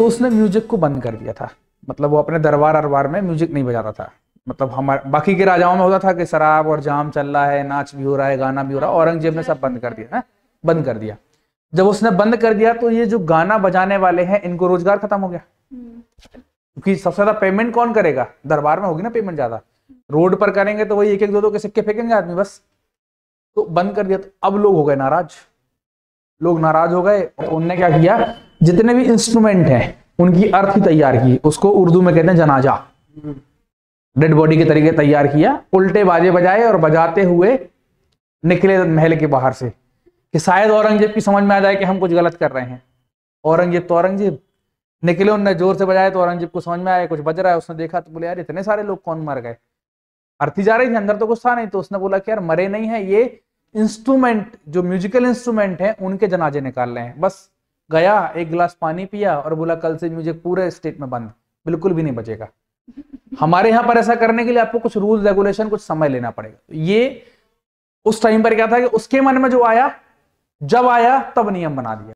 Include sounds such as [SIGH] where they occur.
तो उसने म्यूजिक को बंद कर दिया था मतलब वो अपने दरबार अरबार में म्यूजिक नहीं बजाता था मतलब हमारे बाकी के राजाओं में होता था कि शराब और जाम चल रहा है नाच भी हो रहा है गाना भी हो रहा है औरंगजेब ने सब बंद कर दिया है बंद कर दिया जब उसने बंद कर दिया तो ये जो गाना बजाने वाले हैं इनको रोजगार खत्म हो गया क्योंकि सबसे ज्यादा पेमेंट कौन करेगा दरबार में होगी ना पेमेंट ज्यादा रोड पर करेंगे तो वही एक एक दो दो के सिक्के फेंकेंगे आदमी बस तो बंद कर दिया तो अब लोग हो गए नाराज लोग नाराज हो गए और उनने क्या किया जितने भी इंस्ट्रूमेंट हैं उनकी अर्थ तैयार की उसको उर्दू में कहते हैं जनाजा डेड बॉडी के तरीके तैयार किया उल्टे बाजे बजाए और बजाते हुए निकले महल के बाहर से कि शायद औरंगजेब की समझ में आ जाए कि हम कुछ गलत कर रहे हैं औरंगजेब तो औरंगजेब निकले उनने जोर से बजाया तो औरंगजेब को समझ में आया कुछ बज रहा है उसने देखा तो बोले यार इतने सारे लोग कौन मर गए अर्थी जा रही थी अंदर तो कुछ था नहीं तो उसने बोला कि यार मरे नहीं है ये इंस्ट्रूमेंट जो म्यूजिकल इंस्ट्रूमेंट है उनके जनाजे निकाल रहे हैं बस गया एक गिलास पानी पिया और बोला कल से मुझे पूरे स्टेट में बंद बिल्कुल भी नहीं बचेगा [LAUGHS] हमारे यहां पर ऐसा करने के लिए आपको कुछ रूल रेगुलेशन कुछ समय लेना पड़ेगा ये उस टाइम पर क्या था कि उसके मन में जो आया जब आया तब नियम बना दिया